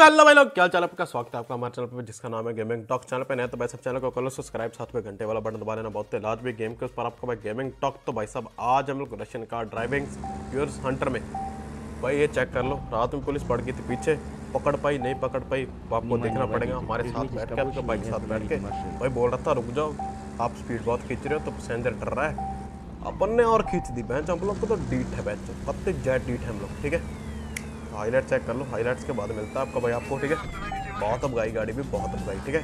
hello भाई लोग क्या चाल आपका स्वागत है आपका हमारे चैनल पर जिसका नाम है गेमिंग टॉक चैनल पर नया तो भाई सब चैनल को कर लो सब्सक्राइब साथ में घंटे वाला बटन दबा लेना बहुत लाज भी गेम के उस पर आपका भाई गेमिंग टॉक तो भाई साहब आज हम लोग रशियन कार ड्राइविंग प्योर्स हंटर में भाई ये चेक कर लो रात में पुलिस पड़ गई थी पीछे पकड़ पाई नहीं पकड़ पाई तो आपको देखना पड़ेगा हमारे साथ बैठ के आपके बाइक साथ बैठ के भाई बोल रहा था रुक जाओ आप स्पीड बहुत खींच रहे हो तो पैसेंजर डर रहा है अपन ने और खींच दी बेंच हम लोग को तो डीट है बेंच पत्ते जैट डीट है हम लोग ठीक है हाईलाइट चेक कर लो हाईलाइट्स के बाद मिलता है आपका भाई आपको ठीक है बहुत अब गाई गाड़ी भी बहुत अब गाई ठीक है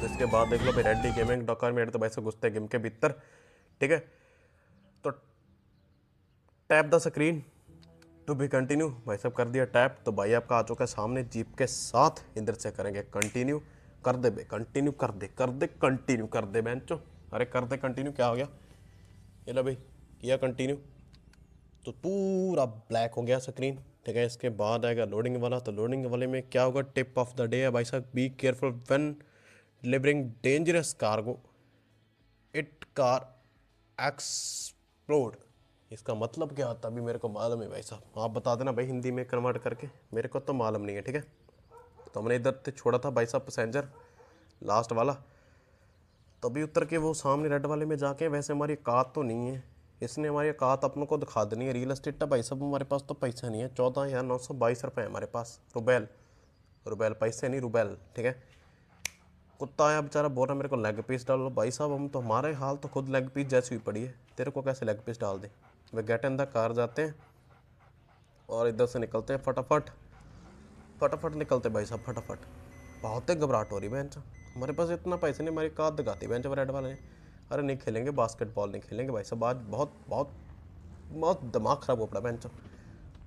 तो इसके बाद देख लो भाई रेड गेमिंग डॉकर में तो भाई से घुसते गेम के भीतर ठीक है तो tap the screen to be continue भाई साहब कर दिया टैप तो भाई आपका आ चुका है सामने जीप के साथ इंद्र से करेंगे कंटिन्यू कर दे बे कंटिन्यू कर दे कर दे कंटिन्यू कर दे चो अरे कर दे कंटिन्यू क्या हो गया ये लो भाई किया कंटिन्यू तो पूरा ब्लैक हो गया स्क्रीन ठीक तो है इसके बाद आएगा लोडिंग वाला तो लोडिंग वाले में क्या होगा टिप ऑफ द डे है भाई साहब be careful when delivering dangerous cargo it car explode इसका मतलब क्या होता है अभी मेरे को मालूम है भाई साहब आप बता देना भाई हिंदी में कन्वर्ट करके मेरे को तो मालूम नहीं है ठीक है तो हमने इधर से छोड़ा था भाई साहब पैसेंजर लास्ट वाला तो अभी उतर के वो सामने रेड वाले में जाके वैसे हमारी कार तो नहीं है इसने हमारे कहा था अपन को दिखा देनी है रियल इस्टेट का भाई साहब हमारे पास तो पैसा नहीं है चौदह हज़ार नौ सौ बाईस रुपये हमारे पास रुबैल रुबैल पैसे नहीं रुबैल ठीक है कुत्ता आया बेचारा बोल रहा मेरे को लेग पीस डालो भाई साहब हम तो हमारे हाल तो खुद लेग पीस जैसी हुई पड़ी है तेरे को कैसे लेग पीस डाल दें they get in the car जाते हैं और इधर से निकलते हैं फटाफट फटाफट निकलते भाई साहब फटाफट बहुत ही घबराहट हो रही बहन हमारे पास इतना पैसे नहीं हमारी कार दिखाती बहन जब रेड वाले ने अरे नहीं खेलेंगे बास्केटबॉल नहीं खेलेंगे भाई साहब आज बहुत बहुत बहुत दिमाग ख़राब हो पड़ा बेंच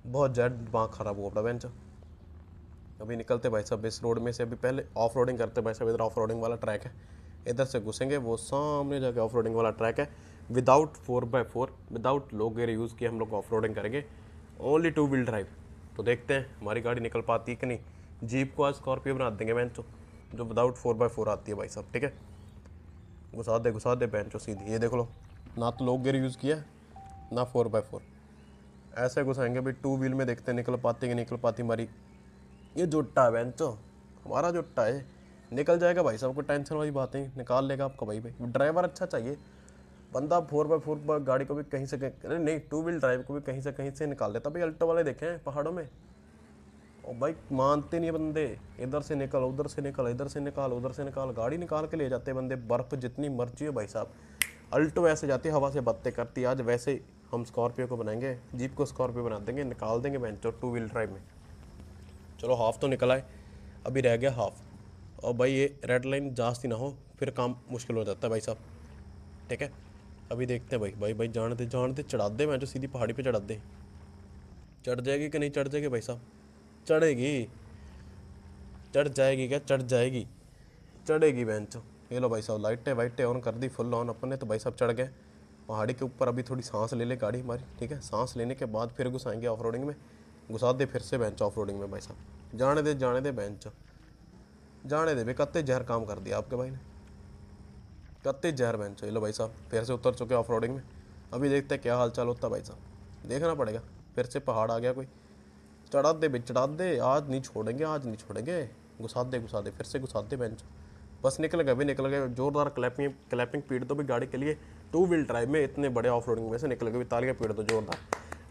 बहुत ज़्यादा दिमाग ख़राब हो पड़ा बेंच अभी निकलते भाई साहब इस रोड में से अभी पहले ऑफ रोडिंग करते भाई साहब इधर ऑफ रोडिंग वाला ट्रैक है इधर से घुसेंगे वो सामने जाके ऑफ रोडिंग वाला ट्रैक है without four by four without low gear use किए हम लोग ऑफ रोडिंग करेंगे ओनली टू व्हील ड्राइव तो देखते हैं हमारी गाड़ी निकल पाती है कि नहीं जीप को आज स्कॉर्पियो बना देंगे मैं जो विदाउट फोर बाई फोर आती है भाई साहब ठीक है घुसा दे घुसा दे बेंचो सीधी ये देख लो ना तो लोग गेर यूज़ किया ना फोर बाई फोर ऐसे घुसाएंगे भाई टू व्हील में देखते निकल पाती कि निकल पाती हमारी ये जुट्टा है बेंचो तो, हमारा जुट्टा है निकल जाएगा भाई सबको टेंशन वाली बात नहीं निकाल लेगा आपका भाई भाई ड्राइवर अच्छा चाहिए बंदा फोर बाई फोर गाड़ी को भी कहीं से कहीं अरे नहीं टू व्हील ड्राइव को भी कहीं से कहीं से निकाल लेता भाई अल्टो वाले देखे हैं पहाड़ों में भाई मानते नहीं बंदे इधर से निकल उधर से निकल इधर से निकाल उधर से निकाल गाड़ी निकाल के ले जाते बंदे बर्फ़ जितनी मर्जी हो भाई साहब अल्टो वैसे जाती हवा से बत्ते करती आज वैसे हम स्कॉर्पियो को बनाएंगे जीप को स्कॉर्पियो बना देंगे निकाल देंगे बेंच टू व्हील ड्राइव में चलो हाफ तो निकला है अभी रह गया हाफ और भाई ये रेड लाइन जास्ती ना हो फिर काम मुश्किल हो जाता है भाई साहब ठीक है अभी देखते हैं भाई भाई भाई जान दे जान दे चढ़ा दे मैं जो सीधी पहाड़ी पे चढ़ा दे चढ़ जाएगी कि नहीं चढ़ जाएगी भाई साहब चढ़ेगी चढ़ जाएगी क्या चढ़ जाएगी चढ़ेगी बहन ये लो भाई साहब लाइटें वाइटें ऑन कर दी फुल ऑन अपने तो भाई साहब चढ़ गए पहाड़ी के ऊपर अभी थोड़ी सांस ले ले गाड़ी हमारी ठीक है सांस लेने के बाद फिर घुसाएंगे ऑफ में घुसा दे फिर से बहन ऑफ रोडिंग में भाई साहब जाने दे जाने दे बहन जाने दे भाई कत्ते जहर काम कर दिया आपके भाई ने कत्ते जहर बहन ये लो भाई साहब फिर से उतर चुके ऑफ रोडिंग में अभी देखते हैं क्या हाल चाल होता भाई साहब देखना पड़ेगा फिर से पहाड़ आ गया कोई चढ़ा दे चढ़ाते चढ़ा दे आज नहीं छोड़ेंगे आज नहीं छोड़ेंगे घुसा दे घुसा दे फिर से घुसा दे बेंच बस निकल गए भी निकल गए जोरदार क्लैपिंग क्लैपिंग पीट दो भी गाड़ी के लिए टू व्हील ड्राइव में इतने बड़े ऑफ रोडिंग में से निकल गए तालियाँ पीट दो तो जोरदार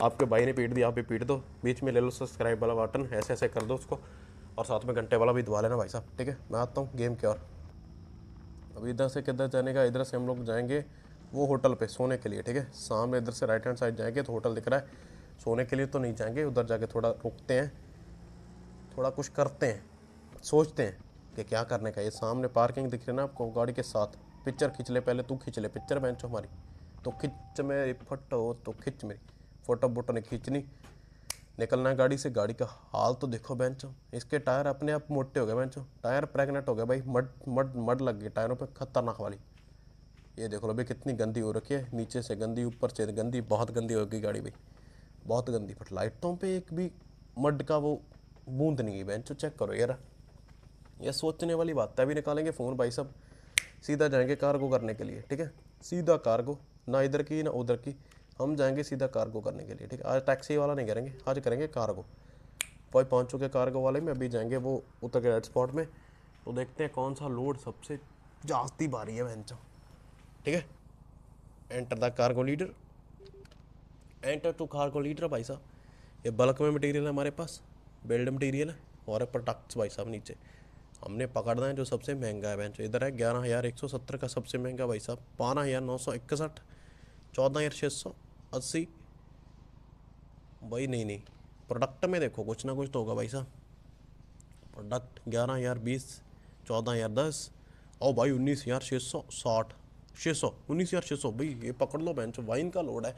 आपके भाई ने पीट दिया आप भी पीट दो बीच में ले लो सब्सक्राइब वाला बटन ऐसे ऐसे कर दो उसको और साथ में घंटे वाला भी दबा लेना भाई साहब ठीक है मैं आता हूँ गेम की और अब इधर से किधर जाने का इधर से हम लोग जाएंगे वो होटल पे सोने के लिए ठीक है सामने इधर से राइट हैंड साइड जाएंगे तो होटल दिख रहा है सोने के लिए तो नहीं जाएंगे उधर जाके थोड़ा रुकते हैं थोड़ा कुछ करते हैं सोचते हैं कि क्या करने का ये सामने पार्किंग दिख रही है ना आपको गाड़ी के साथ पिक्चर खींच ले पहले तू खींच ले पिक्चर बेंच हमारी तो खिंच मेरी फटो तो खिंच मेरी फोटो बोटो तो नहीं खींचनी निकलना है गाड़ी से गाड़ी का हाल तो देखो बेंचो इसके टायर अपने आप मोटे हो गए बेंचो टायर प्रेगनेंट हो गए भाई मड मड मड लग गए टायरों पे खतरनाक वाली ये देखो लो भाई कितनी गंदी हो रखी है नीचे से गंदी ऊपर से गंदी बहुत गंदी हो गई गाड़ी भाई बहुत गंदी फट लाइटों पे एक भी मड का वो बूंद नहीं गई चो तो चेक करो यार यह सोचने वाली बात है अभी निकालेंगे फ़ोन भाई साहब सीधा जाएंगे कार्गो करने के लिए ठीक है सीधा कार्गो ना इधर की ना उधर की हम जाएंगे सीधा कार्गो करने के लिए ठीक है आज टैक्सी वाला नहीं करेंगे आज करेंगे कार्गो भाई पहुँच चुके कार्गो वाले में अभी जाएंगे वो उतर के रेड स्पॉट में तो देखते हैं कौन सा लोड सबसे जास्ती भारी है बेंचो ठीक है enter the cargo leader enter to car को लीटर भाई साहब ये बल्क में मटेरियल है हमारे पास बिल्ड मटेरियल है और प्रोडक्ट्स भाई साहब नीचे हमने पकड़ना है जो सबसे महंगा है बेंच इधर है ग्यारह हज़ार एक सौ सत्तर का सबसे महंगा भाई साहब बारह हज़ार नौ सौ इकसठ चौदह हज़ार छः सौ अस्सी भाई नहीं नहीं प्रोडक्ट में देखो कुछ ना कुछ तो होगा भाई साहब प्रोडक्ट ग्यारह हज़ार बीस चौदह हज़ार दस और भाई उन्नीस हज़ार छः सौ साठ छः सौ उन्नीस हज़ार छः सौ भाई ये पकड़ लो बेंच वाइन का लोड है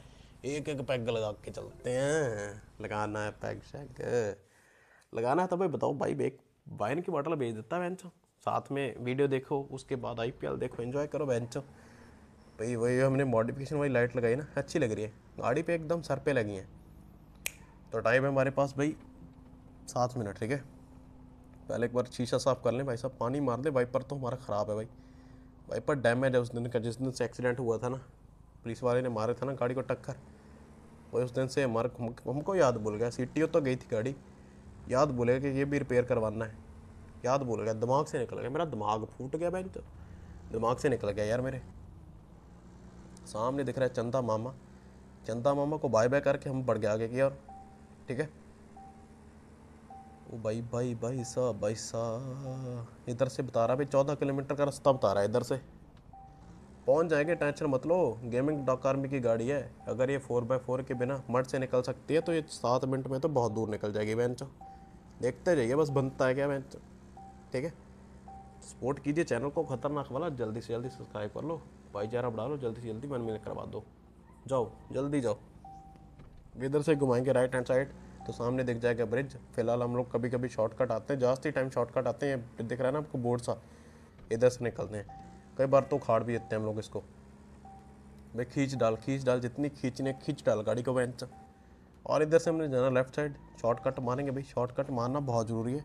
एक एक पैग लगा के चलते हैं लगाना है पैग शैग लगाना है तो भाई बताओ भाई एक वाइन की बॉटल भेज देता है बहन साथ में वीडियो देखो उसके बाद आईपीएल देखो एंजॉय करो चो भाई वही हमने मॉडिफिकेशन वाली लाइट लगाई ना अच्छी लग रही है गाड़ी पे एकदम सर पे लगी है तो टाइम है हमारे पास भाई सात मिनट ठीक है पहले एक बार शीशा साफ कर लें भाई साहब पानी मार दे वाइपर तो हमारा ख़राब है भाई वाइपर डैमेज है उस दिन का जिस दिन से एक्सीडेंट हुआ था ना पुलिस वाले ने मारे था ना गाड़ी को टक्कर और उस दिन से हमारे हमको याद भूल गया सिटी तो गई थी गाड़ी याद बोले कि ये भी रिपेयर करवाना है याद भूल गया दिमाग से निकल गया मेरा दिमाग फूट गया भाई तो दिमाग से निकल गया यार मेरे सामने दिख रहा है चंदा मामा चंदा मामा को बाय बाय करके हम बढ़ गया आगे की और ठीक है ओ भाई भाई भाई सा भाई सा इधर से बता रहा है भाई चौदह किलोमीटर का रास्ता बता रहा है इधर से पहुंच जाएंगे टेंशन मत लो गेमिंग डॉक आर्मी की गाड़ी है अगर ये फोर बाई फोर के बिना मठ से निकल सकती है तो ये सात मिनट में तो बहुत दूर निकल जाएगी बेंच देखते जाइए बस बनता है क्या बेंच ठीक है सपोर्ट कीजिए चैनल को खतरनाक वाला जल्दी से जल्दी सब्सक्राइब कर लो भाईचारा बढ़ा लो जल्दी से जल्दी मन मिल करवा दो जाओ जल्दी जाओ इधर से घुमाएंगे राइट हैंड साइड तो सामने दिख जाएगा ब्रिज फिलहाल हम लोग कभी कभी शॉर्टकट आते हैं जास्ती टाइम शॉर्टकट आते हैं दिख रहा है ना आपको बोर्ड सा इधर से निकलते हैं कई बार तो उखाड़ भी देते हैं हम लोग इसको भाई खींच डाल खींच डाल जितनी खींचने खींच डाल गाड़ी को बेंच और इधर से हमने जाना लेफ्ट साइड शॉर्टकट मारेंगे भाई शॉर्टकट मारना बहुत ज़रूरी है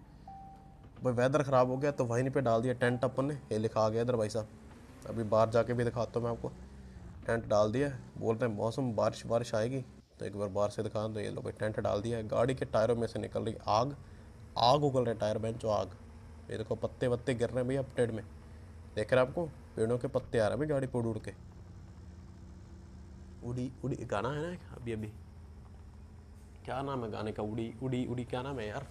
भाई वेदर ख़राब हो गया तो वहीं पे डाल दिया टेंट अपन ने ये लिखा आ गया इधर भाई साहब अभी बाहर जाके भी दिखाता हूँ मैं आपको टेंट डाल दिया बोलते हैं मौसम बारिश बारिश आएगी तो एक बार बाहर से दिखा तो ये लोग भाई टेंट डाल दिया गाड़ी के टायरों में से निकल रही आग आग उगल रहे टायर बेंचो आग ये देखो पत्ते वत्ते गिर रहे हैं भैया अपडेट में देख रहे हैं आपको पेड़ों के पत्ते आ रहे भाई गाड़ी पर उड़ के उड़ी उड़ी गाना है ना अभी अभी क्या नाम है गाने का उड़ी उड़ी उड़ी क्या नाम है यार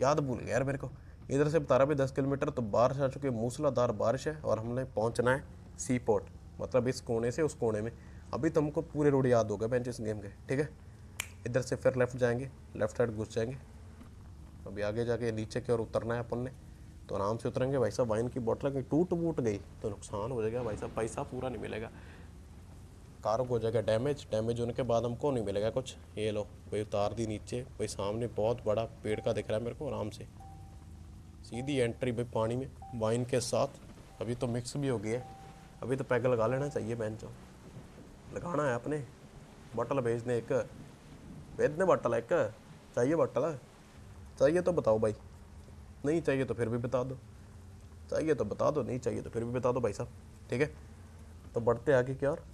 याद भूल गया यार मेरे को इधर से बता रहा भी दस किलोमीटर तो बारिश आ चुकी है मूसलाधार बारिश है और हमने पहुंचना है सी पोर्ट मतलब इस कोने से उस कोने में अभी तुमको तो पूरे रोड याद हो गए बेंच इस गेम के ठीक है इधर से फिर लेफ्ट जाएंगे लेफ्ट साइड घुस जाएंगे अभी आगे जाके नीचे की ओर उतरना है अपन ने तो आराम से उतरेंगे भाई साहब वाइन की बोतल कहीं टूट वूट गई तो नुकसान हो जाएगा भाई साहब पैसा पूरा नहीं मिलेगा कार को हो जाएगा डैमेज डैमेज होने के बाद हमको नहीं मिलेगा कुछ ये लो भाई उतार दी नीचे भाई सामने बहुत बड़ा पेड़ का दिख रहा है मेरे को आराम से सीधी एंट्री भाई पानी में वाइन के साथ अभी तो मिक्स भी हो गई है अभी तो पैग लगा लेना चाहिए बहन चो लगाना है अपने बॉटल भेजने एक भेजने बॉटल एक चाहिए बॉटल चाहिए तो बताओ भाई नहीं चाहिए तो फिर भी बता दो चाहिए तो बता दो नहीं चाहिए तो फिर भी बता दो भाई साहब ठीक है तो बढ़ते आगे क्या और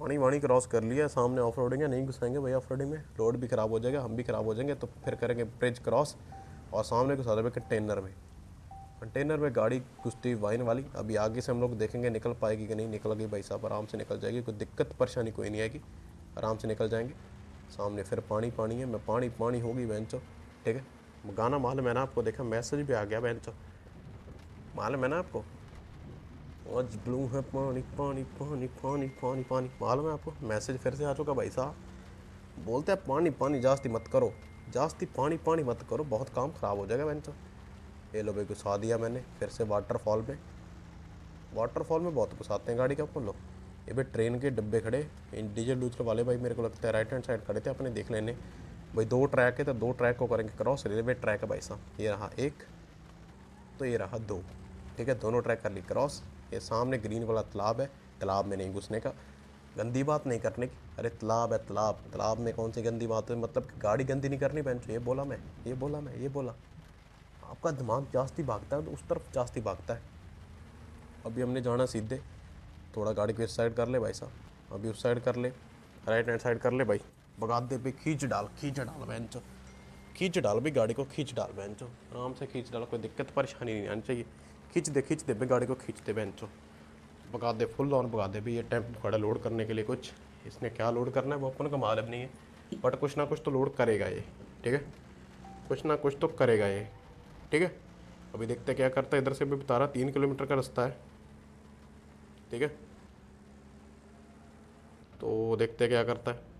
पानी वाणी क्रॉस कर लिया सामने ऑफ रोडिंग है नहीं घुसाएंगे भाई ऑफ रोडिंग में रोड भी ख़राब हो जाएगा हम भी ख़राब हो जाएंगे तो फिर करेंगे ब्रिज क्रॉस और सामने घुसा देंगे कंटेनर में कंटेनर में गाड़ी घुसती वाइन वाली अभी आगे से हम लोग देखेंगे निकल पाएगी कि नहीं निकल गई भाई साहब आराम से निकल जाएगी कोई दिक्कत परेशानी कोई नहीं आएगी आराम से निकल जाएंगे सामने फिर पानी पानी है मैं पानी पानी होगी वैन चो ठीक है गाना मालूम है ना आपको देखा मैसेज भी आ गया बहन तो मालूम है ना आपको आज ब्लू है पानी पानी पानी पानी पानी पानी मालूम है आपको मैसेज फिर से आ चुका भाई साहब बोलते हैं पानी पानी जास्ती मत करो जास्ती पानी पानी मत करो बहुत काम ख़राब हो जाएगा बहन तो ये लो भाई घुसा दिया मैंने फिर से वाटरफॉल में वाटरफॉल में बहुत घुसाते हैं गाड़ी के खोलो ये भाई ट्रेन के डब्बे खड़े डीजल डूजल वाले भाई मेरे को लगता है राइट हैंड साइड खड़े थे अपने देख लेने भाई दो ट्रैक है तो दो ट्रैक को करेंगे क्रॉस रेलवे ट्रैक है भाई साहब ये रहा एक तो ये रहा दो ठीक है दोनों ट्रैक कर ली क्रॉस ये सामने ग्रीन वाला तालाब है तालाब में नहीं घुसने का गंदी बात नहीं करने की अरे तालाब है तालाब तालाब में कौन सी गंदी बात है मतलब कि गाड़ी गंदी नहीं करनी बहन ये बोला मैं ये बोला मैं ये बोला आपका दिमाग जास्ती भागता है तो उस तरफ जास्ती भागता है अभी हमने जाना सीधे थोड़ा गाड़ी को इस साइड कर ले भाई साहब अभी उस साइड कर ले राइट हैंड साइड कर ले भाई दे भी खींच डाल खींच डाल बहन चो खींच डाल भी गाड़ी को खींच डाल बहन चो आराम से खींच डाल कोई दिक्कत परेशानी नहीं आनी चाहिए खींच दे खींच दे भी गाड़ी को खींचते दे बहन चो बगा दे फुल ऑन बगा दे भी ये टेम्प खड़ा लोड करने के लिए कुछ इसने क्या लोड करना है वो अपन का मालूम नहीं है बट कुछ ना कुछ तो लोड करेगा ये ठीक है कुछ ना कुछ तो करेगा ये ठीक है अभी देखते क्या करता है इधर से भी बता रहा तीन किलोमीटर का रास्ता है ठीक है तो देखते क्या करता है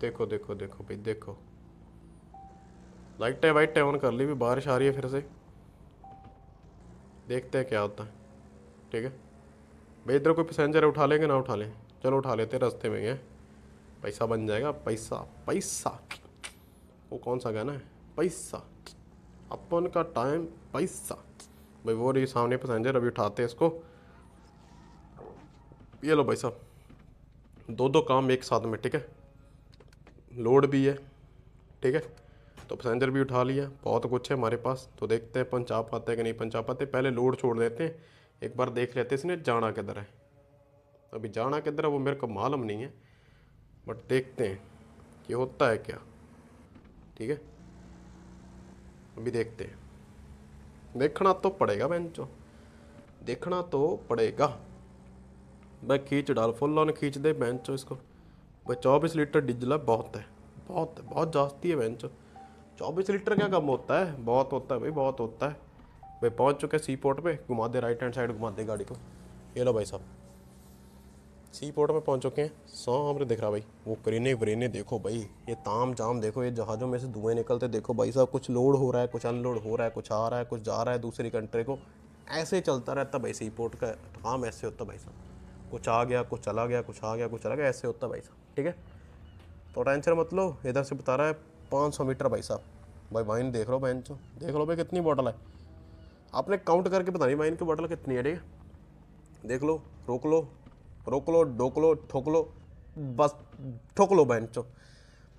देखो देखो देखो भाई देखो लाइटें वाइटें ऑन कर ली भी बारिश आ रही है फिर से देखते हैं क्या होता है ठीक है भाई इधर कोई पैसेंजर उठा लेंगे ना उठा लें चलो उठा लेते हैं रास्ते में गए पैसा बन जाएगा पैसा पैसा वो कौन सा गाना है पैसा अपन का टाइम पैसा भाई वो रही सामने पैसेंजर अभी उठाते हैं इसको ये लो भाई साहब दो दो काम एक साथ में ठीक है लोड भी है ठीक है तो पैसेंजर भी उठा लिया बहुत कुछ है हमारे पास तो देखते हैं पंचा पाते हैं कि नहीं पंचा पाते पहले लोड छोड़ देते हैं एक बार देख लेते इसने जाना किधर है अभी जाना किधर है वो मेरे को मालूम नहीं है बट देखते हैं कि होता है क्या ठीक है अभी देखते हैं देखना तो पड़ेगा बहन देखना तो पड़ेगा मैं खींच डाल फुल ऑन खींच दे बेंचो इसको भाई चौबीस लीटर डीजल है बहुत है बहुत है बहुत जास्ती है बेंच चौबीस लीटर क्या कम होता है बहुत होता है भाई बहुत होता है भाई पहुँच चुके सी पोर्ट पर घुमा दे राइट हैंड साइड घुमा दे गाड़ी को ये लो भाई साहब सी पोर्ट पर पहुँच चुके हैं सामने दिख रहा भाई वो करीने वरीने देखो भाई ये ताम जाम देखो ये जहाज़ों में से धुएँ निकलते देखो भाई साहब कुछ लोड हो रहा है कुछ अनलोड हो रहा है कुछ आ रहा है कुछ जा रहा है दूसरी कंट्री को ऐसे चलता रहता भाई सी पोर्ट का काम ऐसे होता भाई साहब कुछ आ गया कुछ चला गया कुछ आ गया कुछ चला गया ऐसे होता है भाई साहब ठीक है तो टेंशन मत लो इधर से बता रहा है पाँच सौ मीटर भाई साहब भाई वाइन देख लो बहन चो देख लो भाई कितनी बॉटल है आपने काउंट करके बता नहीं वाइन की बॉटल कितनी है ठीक है देख लो रोक लो रोक लो डोक लो ठोक लो बस ठोक लो बहन चो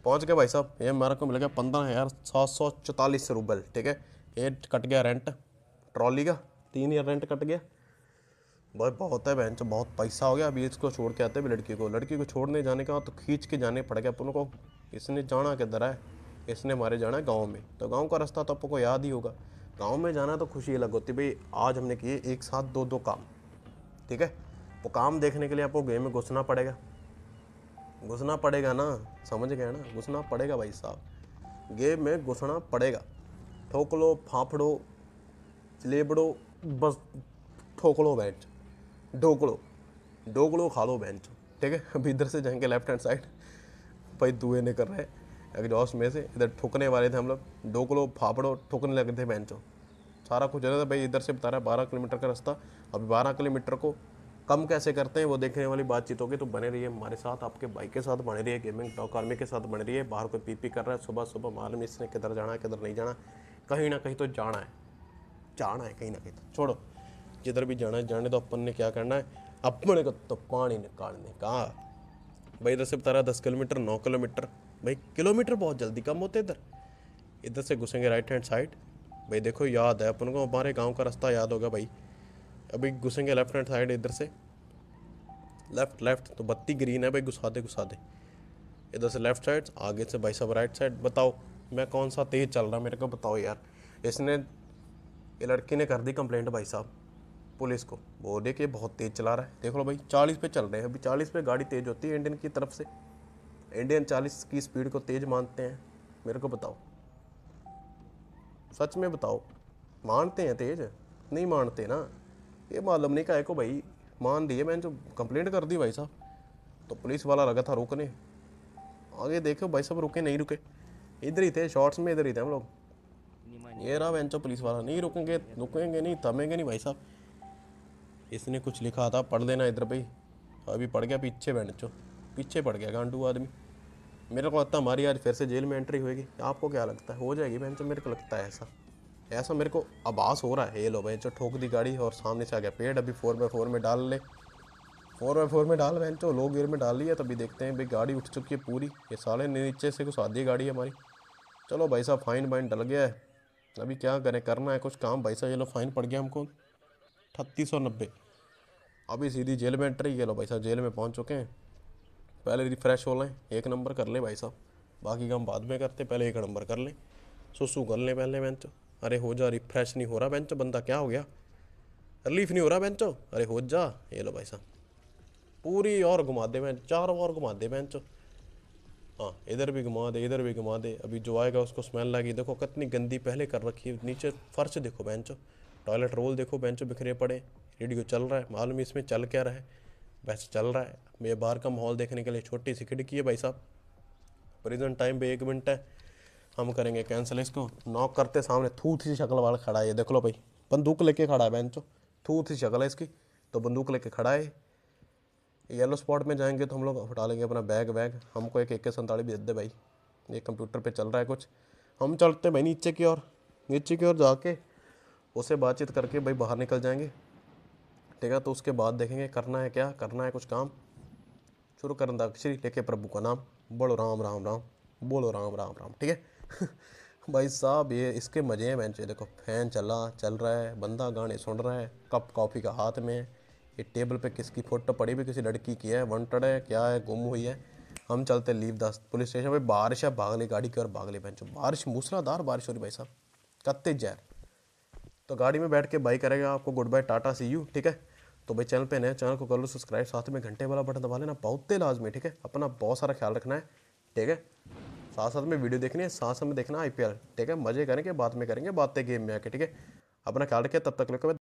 पहुँच गया भाई साहब ये मेरे को मिल गया पंद्रह हज़ार सात सौ चौतालीस रूबल ठीक है ये कट गया रेंट ट्रॉली का तीन हजार रेंट कट गया भाई बहुत है बहन तो बहुत पैसा हो गया अभी इसको छोड़ के आते भी लड़की को लड़की को छोड़ने जाने का तो खींच के जाने पड़ गया अपनों को इसने जाना किधर है इसने हमारे जाना है गाँव में तो गाँव का रास्ता तो आपको याद ही होगा गाँव में जाना तो खुशी अलग होती भाई आज हमने किए एक साथ दो दो काम ठीक है वो काम देखने के लिए आपको गेम में घुसना पड़ेगा घुसना पड़ेगा ना समझ गए ना घुसना पड़ेगा भाई साहब गेम में घुसना पड़ेगा ठोक लो फाफड़ो लेबड़ो बस ठोक लो बैठ ढोकड़ो ढोकड़ो खा लो बहन ठीक है अभी इधर से जाएंगे लेफ्ट हैंड साइड भाई दुए निकल कर रहे हैं एग्जॉस्ट में से इधर ठुकने वाले थे हम लोग ढोकड़ो फाफड़ो ठुकने लगे थे बहन सारा कुछ रहता था भाई इधर से बता रहा है बारह किलोमीटर का रास्ता अभी बारह किलोमीटर को कम कैसे करते हैं वो देखने वाली बातचीत होगी तो बने रहिए हमारे साथ आपके बाइक के साथ बने रहिए गेमिंग टॉक आर्मी के साथ बने रहिए बाहर कोई पीपी कर रहा है सुबह सुबह मालूम इसने किधर जाना है किधर नहीं जाना कहीं ना कहीं तो जाना है जाना है कहीं ना कहीं तो छोड़ो जिधर भी जाना है जाने तो अपन ने क्या करना है अपने को तो पानी निकालने का भाई इधर से बता रहा दस किलोमीटर नौ किलोमीटर भाई किलोमीटर बहुत जल्दी कम होते इधर इधर से घुसेंगे राइट हैंड साइड भाई देखो याद है अपन को हमारे गांव का रास्ता याद होगा भाई अभी घुसेंगे लेफ्ट हैंड साइड इधर से लेफ्ट लेफ्ट तो बत्ती ग्रीन है भाई घुसा दे घुसा दे इधर से लेफ्ट साइड आगे से भाई साहब राइट साइड बताओ मैं कौन सा तेज़ चल रहा मेरे को बताओ यार इसने ये लड़की ने कर दी कंप्लेंट भाई साहब पुलिस को वो देखिए बहुत तेज़ चला रहा है देख लो भाई चालीस पे चल रहे हैं अभी चालीस पे गाड़ी तेज़ होती है इंडियन की तरफ से इंडियन चालीस की स्पीड को तेज़ मानते हैं मेरे को बताओ सच में बताओ मानते हैं तेज़ नहीं मानते ना ये मालूम नहीं कहे को भाई मान दिए मैंने जो कंप्लेंट कर दी भाई साहब तो पुलिस वाला लगा था रुकने आगे देखो भाई साहब रुके नहीं रुके इधर ही थे शॉर्ट्स में इधर ही थे हम लोग ये रहा बेंचो पुलिस वाला नहीं रुकेंगे रुकेंगे नहीं थमेंगे नहीं भाई साहब इसने कुछ लिखा था पढ़ देना इधर भाई अभी पढ़ गया पीछे बैठ चो पीछे पड़ गया गांडू आदमी मेरे को लगता हमारी आज फिर से जेल में एंट्री होगी आपको क्या लगता है हो जाएगी बहन मेरे को लगता है ऐसा ऐसा मेरे को आभास हो रहा है ये लो बहन चो ठोक दी गाड़ी और सामने से आ गया पेड़ अभी फोर बाई फोर में डाल ले फोर बाई फोर में डाल बहन चो लो गियर में डाल लिया तभी तो देखते हैं भाई गाड़ी उठ चुकी है पूरी ये साले नीचे से कुछ आधी गाड़ी है हमारी चलो भाई साहब फाइन वाइन डल गया है अभी क्या करें करना है कुछ काम भाई साहब ये लो फाइन पड़ गया हमको अट्ठतीस सौ नब्बे अभी सीधी जेल में एंट्री कह लो भाई साहब जेल में पहुंच चुके हैं पहले रिफ्रेश हो लें एक नंबर कर लें भाई साहब बाकी काम बाद में करते पहले एक नंबर कर लें सुसू कर लें पहले बेंच अरे हो जा रिफ्रेश नहीं हो रहा बेंच बंदा क्या हो गया रिलीफ नहीं हो रहा बेंचो अरे हो जा ये लो भाई साहब पूरी और घुमा दे बेंच चारों और घुमा दे बेंच हाँ इधर भी घुमा दे इधर भी घुमा दे अभी जो आएगा उसको स्मेल लगी देखो कितनी गंदी पहले कर रखी है नीचे फर्श देखो बेंचो टॉयलेट रोल देखो बेंच बिखरे पड़े रेडियो चल रहा है मालूम इसमें चल क्या रहा है वैसे चल रहा है मैं बाहर का माहौल देखने के लिए छोटी सी खिड़की है भाई साहब प्रेजेंट टाइम पे एक मिनट है हम करेंगे कैंसिल इसको नॉक करते सामने थूथ सी शक्ल वाला खड़ा है देख लो भाई बंदूक लेके खड़ा है बेंचो थूथ सी शक्ल है इसकी तो बंदूक लेके खड़ा है येलो स्पॉट में जाएंगे तो हम लोग उठा लेंगे अपना बैग वैग हमको एक संताड़ी भी भेज दे भाई ये कंप्यूटर पे चल रहा है कुछ हम चलते भाई नीचे की ओर नीचे की ओर जाके उससे बातचीत करके भाई बाहर निकल जाएंगे ठीक है तो उसके बाद देखेंगे करना है क्या करना है कुछ काम शुरू कर अंताक्षरी लेके प्रभु का नाम बोलो राम राम राम बोलो राम राम राम ठीक है भाई साहब ये इसके मज़े हैं बेंच देखो फैन चला चल रहा है बंदा गाने सुन रहा है कप कॉफ़ी का हाथ में है ये टेबल पे किसकी फ़ोटो पड़ी भी किसी लड़की की है वंटेड है क्या है गुम हुई है हम चलते लीव दस पुलिस स्टेशन पे बारिश है भाग ली गाड़ी की और भाग ली बेंचो बारिश मूसलाधार बारिश हो रही भाई साहब कत्ते जहर तो गाड़ी में बैठ के बाई करेगा आपको गुड बाय टाटा सी यू ठीक है तो भाई चैनल पे नए चैनल को कर लो सब्सक्राइब साथ में घंटे वाला बटन दबा लेना बहुत लाजमी ठीक है अपना बहुत सारा ख्याल रखना है ठीक है साथ साथ में वीडियो देखनी है साथ साथ में देखना आई ठीक है मज़े करेंगे बाद में करेंगे बातें गेम में आके ठीक है अपना ख्याल रखिए तब तक लोग